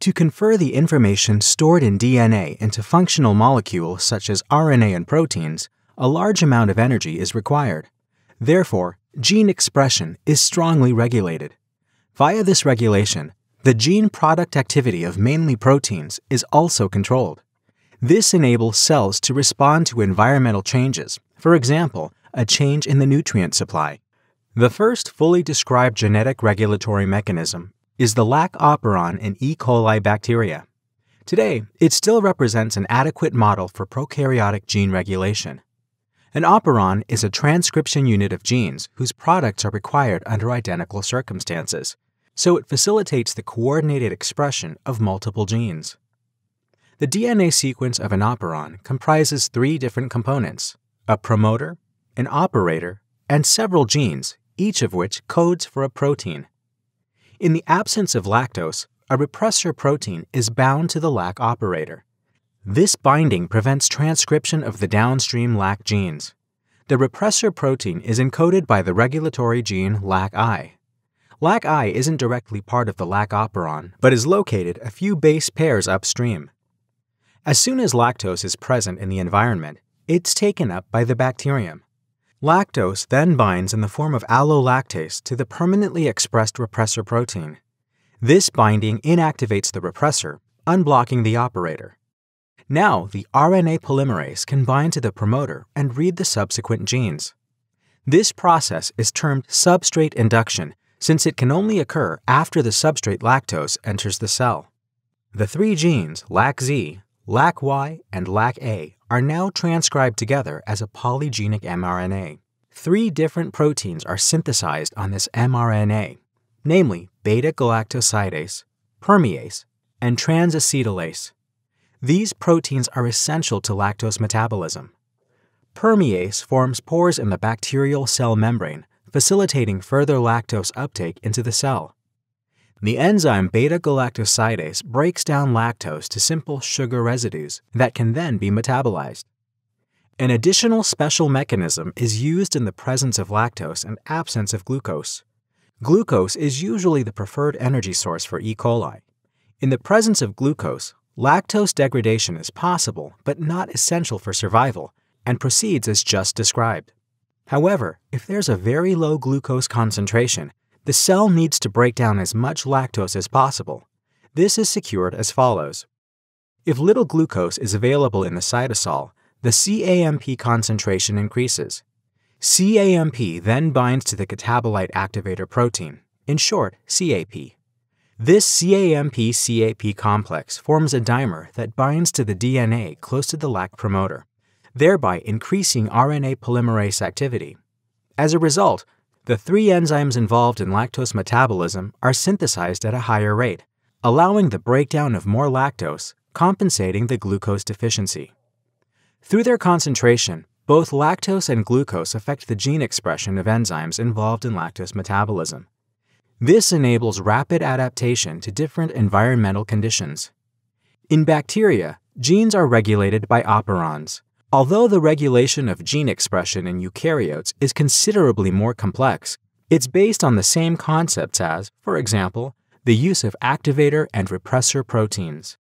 To confer the information stored in DNA into functional molecules such as RNA and proteins, a large amount of energy is required. Therefore, gene expression is strongly regulated. Via this regulation, the gene product activity of mainly proteins is also controlled. This enables cells to respond to environmental changes, for example, a change in the nutrient supply. The first fully described genetic regulatory mechanism is the lac operon in E. coli bacteria. Today, it still represents an adequate model for prokaryotic gene regulation. An operon is a transcription unit of genes whose products are required under identical circumstances, so it facilitates the coordinated expression of multiple genes. The DNA sequence of an operon comprises three different components a promoter, an operator, and several genes, each of which codes for a protein. In the absence of lactose, a repressor protein is bound to the lac operator. This binding prevents transcription of the downstream lac genes. The repressor protein is encoded by the regulatory gene LAC-I. LAC-I isn't directly part of the lac operon, but is located a few base pairs upstream. As soon as lactose is present in the environment, it's taken up by the bacterium. Lactose then binds in the form of allolactase to the permanently expressed repressor protein. This binding inactivates the repressor, unblocking the operator. Now, the RNA polymerase can bind to the promoter and read the subsequent genes. This process is termed substrate induction since it can only occur after the substrate lactose enters the cell. The three genes, LAC-Z, LAC-Y, and LAC-A, are now transcribed together as a polygenic mRNA. Three different proteins are synthesized on this mRNA, namely beta galactosidase, permease, and transacetylase. These proteins are essential to lactose metabolism. Permease forms pores in the bacterial cell membrane, facilitating further lactose uptake into the cell. The enzyme beta-galactosidase breaks down lactose to simple sugar residues that can then be metabolized. An additional special mechanism is used in the presence of lactose and absence of glucose. Glucose is usually the preferred energy source for E. coli. In the presence of glucose, lactose degradation is possible but not essential for survival and proceeds as just described. However, if there's a very low glucose concentration, the cell needs to break down as much lactose as possible. This is secured as follows. If little glucose is available in the cytosol, the CAMP concentration increases. CAMP then binds to the catabolite activator protein, in short, CAP. This CAMP-CAP complex forms a dimer that binds to the DNA close to the LAC promoter, thereby increasing RNA polymerase activity. As a result, the three enzymes involved in lactose metabolism are synthesized at a higher rate, allowing the breakdown of more lactose, compensating the glucose deficiency. Through their concentration, both lactose and glucose affect the gene expression of enzymes involved in lactose metabolism. This enables rapid adaptation to different environmental conditions. In bacteria, genes are regulated by operons, Although the regulation of gene expression in eukaryotes is considerably more complex, it's based on the same concepts as, for example, the use of activator and repressor proteins.